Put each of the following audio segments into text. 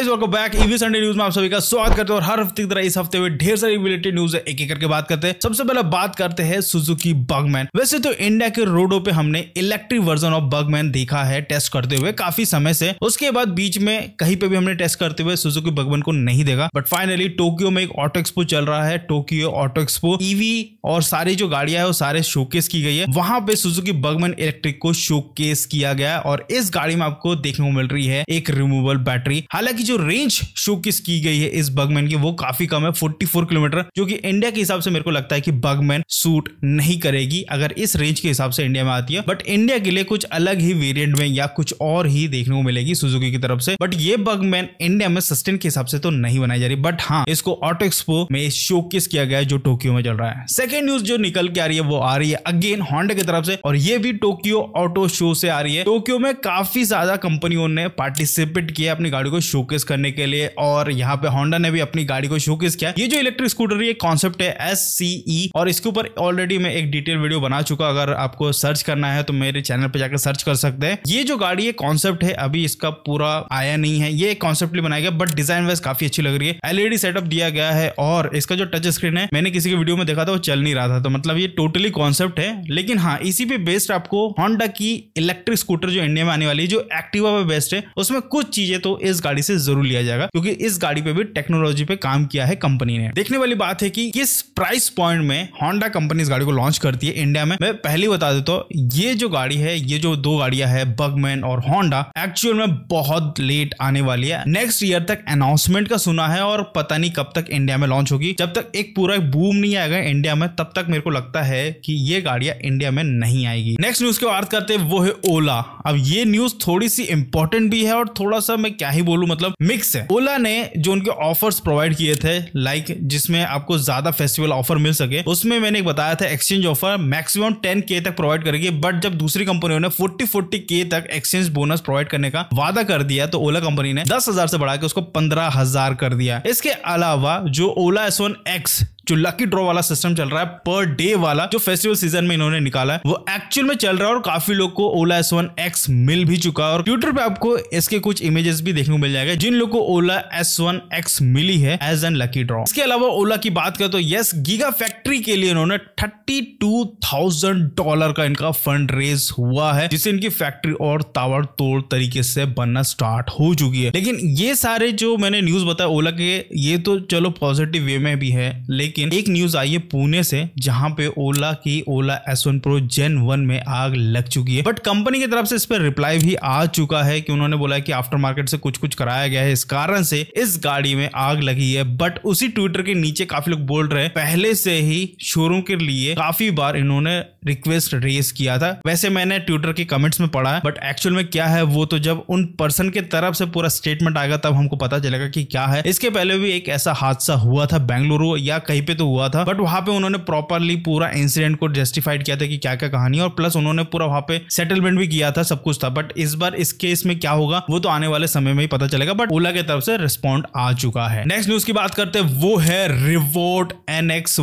guys welcome back EV Sunday news में आप सभी का स्वागत करते हैं और हर हफ्ते की तरह इस हफ्ते में ढेर सारी रिलेटेड न्यूज है एक एक करके बात करते हैं सबसे पहले बात करते हैं सुजुकी बगमैन वैसे तो इंडिया के रोडों पे हमने इलेक्ट्रिक वर्जन ऑफ बगमैन देखा है टेस्ट करते हुए काफी समय से उसके बाद बीच में कहीं पे भी हमने टेस्ट करते हुए सुजुकी बगमैन को नहीं देखा बट फाइनली टोक्यो में एक ऑटो एक्सपो चल रहा है टोक्यो ऑटो एक्सपो ईवी और सारी जो गाड़ियां है वो सारे शोकेस की गई है वहां पे सुजुकी बगमैन इलेक्ट्रिक को शोकेस किया गया और इस गाड़ी में आपको देखने को मिल रही है एक रिमूवल बैटरी हालांकि जो रेंज शोकिस की गई है इस बगमैन की वो काफी कम है 44 किलोमीटर जो कि इंडिया के हिसाब से मेरे को लगता है कि बगमैन सूट नहीं करेगी अगर इस रेंज के हिसाब से इंडिया में आती है बट इंडिया के लिए कुछ अलग ही वेरियंट में या कुछ और ही देखने को मिलेगी सुजुकी की तरफ से बट ये बगमैन इंडिया में सस्टेन के हिसाब से तो नहीं बनाई जा रही बट हाँ इसको ऑटो एक्सपो में शोकिस किया गया है जो टोक्यो में चल रहा है सेकेंड न्यूज जो निकल के आ रही है वो आ रही है अगेन हॉन्डा की तरफ से और ये भी टोक्यो ऑटो शो से आ रही है टोक्यो में काफी ज्यादा कंपनियों ने पार्टिसिपेट किया अपनी गाड़ी को शोकेस शोकेस करने के लिए और यहाँ पे होंडा ने भी अपनी गाड़ी को शोकेस किया ये जो इलेक्ट्रिक स्कूटर ये कॉन्सेप्ट है एस -E और इसके ऊपर ऑलरेडी मैं एक डिटेल वीडियो बना चुका अगर आपको सर्च करना है तो मेरे चैनल पर जाकर सर्च कर सकते हैं ये जो गाड़ी है कॉन्सेप्ट है अभी इसका पूरा आया नहीं है ये कॉन्सेप्टली बनाया गया बट डिजाइन वाइज काफी अच्छी लग रही है एलईडी सेटअप e दिया गया है और इसका जो टच स्क्रीन है मैंने किसी के वीडियो में देखा था वो चल नहीं रहा था तो मतलब ये टोटली कॉन्सेप्ट है लेकिन हाँ इसी पे बेस्ड आपको होंडा की इलेक्ट्रिक स्कूटर जो इंडिया में आने वाली है जो एक्टिवा पे बेस्ड है उसमें कुछ चीजें तो इस गाड़ी से जरूर लिया जाएगा क्योंकि इस गाड़ी पे भी टेक्नोलॉजी पे काम किया है कंपनी ने देखने वाली बात है कि किस प्राइस पॉइंट में होंडा कंपनी इस गाड़ी को लॉन्च करती है इंडिया में मैं पहले बता देता हूँ ये जो गाड़ी है ये जो दो गाड़ियां है बगमैन और होंडा एक्चुअल में बहुत लेट आने वाली है नेक्स्ट ईयर तक अनाउंसमेंट का सुना है और पता नहीं कब तक इंडिया में लॉन्च होगी जब तक एक पूरा बूम नहीं आएगा इंडिया में तब तक मेरे को लगता है कि ये गाड़ियां इंडिया में नहीं आएगी नेक्स्ट न्यूज की बात करते हैं वो है ओला अब ये न्यूज थोड़ी सी इंपॉर्टेंट भी है और थोड़ा सा मैं क्या ही बोलू मतलब मिक्स है ओला ने जो उनके ऑफर्स प्रोवाइड किए थे लाइक जिसमें आपको ज्यादा फेस्टिवल ऑफर मिल सके उसमें मैंने एक बताया था एक्सचेंज ऑफर मैक्सिमम टेन के तक प्रोवाइड करेगी बट जब दूसरी कंपनियों ने फोर्टी फोर्टी के तक एक्सचेंज बोनस प्रोवाइड करने का वादा कर दिया तो ओला कंपनी ने दस हजार से बढ़ा के उसको पंद्रह हजार कर दिया इसके अलावा जो ओला एस एक्स जो लकी ड्रॉ वाला सिस्टम चल रहा है पर डे वाला जो फेस्टिवल सीजन में इन्होंने निकाला है वो एक्चुअल में चल रहा है और काफी लोग को ओला एस वन एक्स मिल भी चुका है और ट्विटर पे आपको इसके कुछ इमेजेस भी देखने को मिल जाएगा जिन लोग को ओला एस वन एक्स मिली है एज एन लकी ड्रॉ इसके अलावा ओला की बात करें तो यस गीगा फैक्ट्री के लिए इन्होंने थर्टी टू थाउजेंड डॉलर का इनका फंड रेज हुआ है जिससे इनकी फैक्ट्री और तावर तोड़ तरीके से बनना स्टार्ट हो चुकी है लेकिन ये सारे जो मैंने न्यूज बताया ओला के ये तो चलो पॉजिटिव वे में भी है लेकिन लेकिन एक न्यूज आई है पुणे से जहां पे ओला की Ola S one pro gen one में आग लग चुकी है बट कंपनी की तरफ से इस पर रिप्लाई भी आ चुका है कि उन्होंने बोला कि आफ्टर मार्केट से कुछ कुछ कराया गया है इस कारण से इस गाड़ी में आग लगी है बट उसी ट्विटर के नीचे काफी लोग बोल रहे हैं पहले से ही शोरूम के लिए काफी बार इन्होंने रिक्वेस्ट रेस किया था वैसे मैंने ट्विटर के कमेंट्स में पढ़ा है बट एक्चुअल में क्या है वो तो जब उन पर्सन के तरफ से पूरा स्टेटमेंट आएगा तब हमको पता चलेगा कि क्या है इसके पहले भी एक ऐसा हादसा हुआ था बेंगलुरु या कहीं पे तो हुआ था बट वहां पे उन्होंने प्रॉपरली पूरा इंसिडेंट को जस्टिफाइड किया था कि क्या क्या कहानी और प्लस उन्होंने पूरा वहां पे सेटलमेंट भी किया था सब कुछ था बट इस बार इस केस में क्या होगा वो तो आने वाले समय में ही पता चलेगा बट ओला की तरफ से रिस्पॉन्ड आ चुका है नेक्स्ट न्यूज की बात करते वो है रिवोट एन एक्स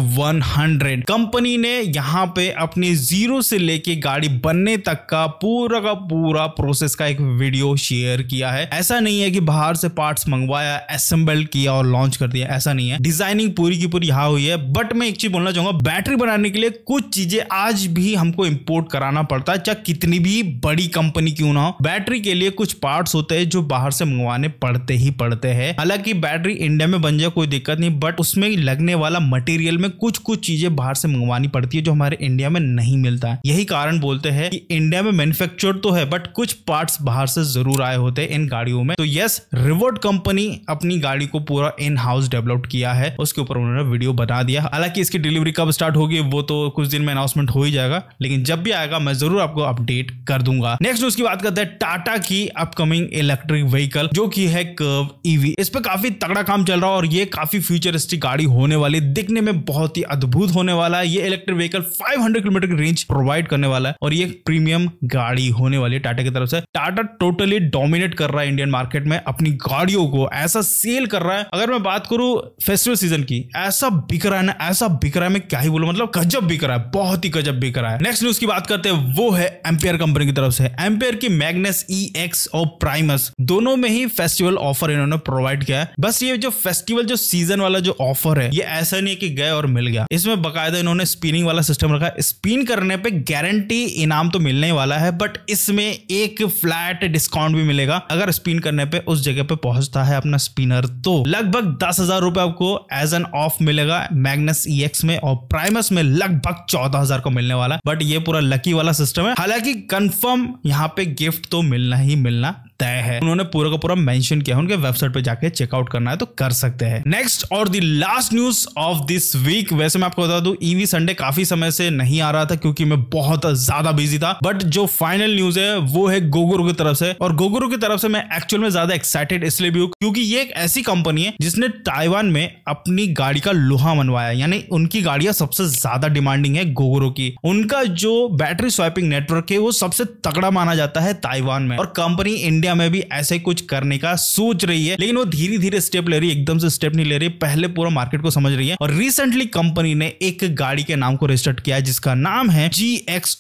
कंपनी ने यहाँ पे अपनी जीरो से लेके गाड़ी बनने तक का पूरा का पूरा प्रोसेस का एक वीडियो शेयर किया है ऐसा नहीं है कि बाहर से पार्ट्स मंगवाया असेंबल किया और लॉन्च कर दिया ऐसा नहीं है डिजाइनिंग पूरी की पूरी यहाँ हुई है बट मैं एक चीज बोलना चाहूंगा बैटरी बनाने के लिए कुछ चीजें आज भी हमको इम्पोर्ट कराना पड़ता है चाहे कितनी भी बड़ी कंपनी क्यों ना हो बैटरी के लिए कुछ पार्ट होते हैं जो बाहर से मंगवाने पड़ते ही पड़ते हैं हालांकि बैटरी इंडिया में बन जाए कोई दिक्कत नहीं बट उसमें लगने वाला मटेरियल में कुछ कुछ चीजें बाहर से मंगवानी पड़ती है जो हमारे इंडिया में नहीं मिलता है यही कारण बोलते हैं कि इंडिया में मैन्युफैक्चर तो है बट कुछ पार्ट्स बाहर से जरूर आए होते हैं इन गाड़ियों में तो यस रिवोट कंपनी अपनी गाड़ी को पूरा इन हाउस डेवलप किया है उसके ऊपर उन्होंने वीडियो बता दिया हालांकि इसकी डिलीवरी कब स्टार्ट होगी वो तो कुछ दिन में अनाउंसमेंट हो ही जाएगा लेकिन जब भी आएगा मैं जरूर आपको अपडेट कर दूंगा नेक्स्ट न्यूज की बात करते हैं टाटा की अपकमिंग इलेक्ट्रिक व्हीकल जो की है कर्व ईवी e इस पर काफी तगड़ा काम चल रहा है और ये काफी फ्यूचरिस्टिक गाड़ी होने वाली दिखने में बहुत ही अद्भुत होने वाला है ये इलेक्ट्रिक व्हीकल फाइव किलोमीटर की रेंज प्रोवाइड करने वाला है और ये प्रीमियम गाड़ी होने वाली है टाटा की तरफ से टाटा टोटली डोमिनेट कर रहा है इंडियन मार्केट में अपनी गाड़ियों को ऐसा सेल कर रहा है अगर मैं बात करूं फेस्टिवल सीजन की ऐसा बिक रहा है ना ऐसा बिक रहा है मैं क्या ही बोलू मतलब गजब बिक रहा है बहुत ही गजब बिक रहा है नेक्स्ट न्यूज की बात करते हैं वो है एम्पेयर कंपनी की तरफ से एम्पेयर की मैग्नेस ई एक्स और प्राइमस दोनों में ही फेस्टिवल ऑफर इन्होंने प्रोवाइड किया है बस ये जो फेस्टिवल जो सीजन वाला जो ऑफर है ये ऐसा नहीं है कि गए और मिल गया इसमें बकायदा इन्होंने स्पिनिंग वाला सिस्टम रखा है स्पिन करने पे गारंटी इनाम तो मिलने वाला है बट इसमें एक फ्लैट डिस्काउंट भी मिलेगा अगर स्पिन करने पे उस जगह पे पहुंचता है अपना स्पिनर तो लगभग दस हजार रुपए आपको एज एन ऑफ मिलेगा होगा मैग्नस ईएक्स में और प्राइमस में लगभग चौदह हजार को मिलने वाला बट ये पूरा लकी वाला सिस्टम है हालांकि कंफर्म यहाँ पे गिफ्ट तो मिलना ही मिलना तय है उन्होंने पूरा का पूरा मेंशन किया है उनके वेबसाइट पर जाके चेकआउट करना है तो कर सकते हैं नेक्स्ट और the last news of this week वैसे मैं आपको बता दू ईवी संडे काफी समय से नहीं आ रहा था क्योंकि मैं बहुत ज्यादा बिजी था बट जो फाइनल न्यूज है वो है गोगुरु की तरफ से और गोगुरु की तरफ से मैं एक्चुअल में ज्यादा एक्साइटेड इसलिए भी हूँ क्योंकि ये एक ऐसी कंपनी है जिसने ताइवान में अपनी गाड़ी का लोहा मनवाया यानी उनकी गाड़ियां सबसे ज्यादा डिमांडिंग है गोगुरु की उनका जो बैटरी स्वाइपिंग नेटवर्क है वो सबसे तगड़ा माना जाता है ताइवान में और कंपनी इंडिया इंडिया में भी ऐसे कुछ करने का सोच रही है लेकिन वो धीरे धीरे स्टेप ले रही है एकदम से स्टेप नहीं ले रही पहले पूरा मार्केट को समझ रही है और रिसेंटली कंपनी ने एक गाड़ी के नाम को रजिस्टर्ड किया जिसका नाम है जी एक्स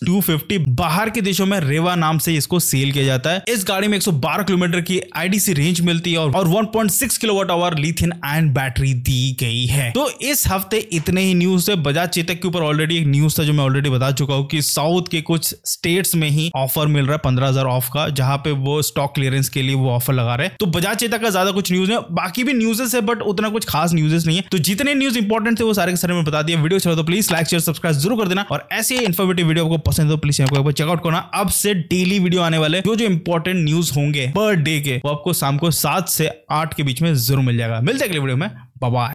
बाहर के देशों में रेवा नाम से इसको सेल किया जाता है इस गाड़ी में 112 किलोमीटर की आईडीसी रेंज मिलती है और 1.6 kilowatt hour lithium ion battery दी गई है तो इस हफ्ते इतने ही न्यूज है बजाज चेतक के ऊपर ऑलरेडी एक न्यूज था जो मैं ऑलरेडी बता चुका हूँ कि साउथ के कुछ स्टेट्स में ही ऑफर मिल रहा है पंद्रह ऑफ का जहां पे वो स्टॉक क्लियरेंस के लिए वो ऑफर लगा रहे हैं तो बजाज चेता का ज्यादा कुछ न्यूज है बाकी भी न्यूजेस है बट उतना कुछ खास न्यूजेस नहीं है तो जितने न्यूज इंपॉर्टेंट थे वो सारे के सारे में बता दिया वीडियो चलो अच्छा तो प्लीज लाइक शेयर सब्सक्राइब जरूर कर देना और ऐसे इन्फॉर्मेटिव वीडियो आपको पसंद हो प्लीज को चेकआउट करना अब से डेली वीडियो आने वाले जो जो इंपॉर्टेंट न्यूज होंगे पर डे के वो आपको शाम को सात से आठ के बीच में जरूर मिल जाएगा मिलते अगले वीडियो में बाबा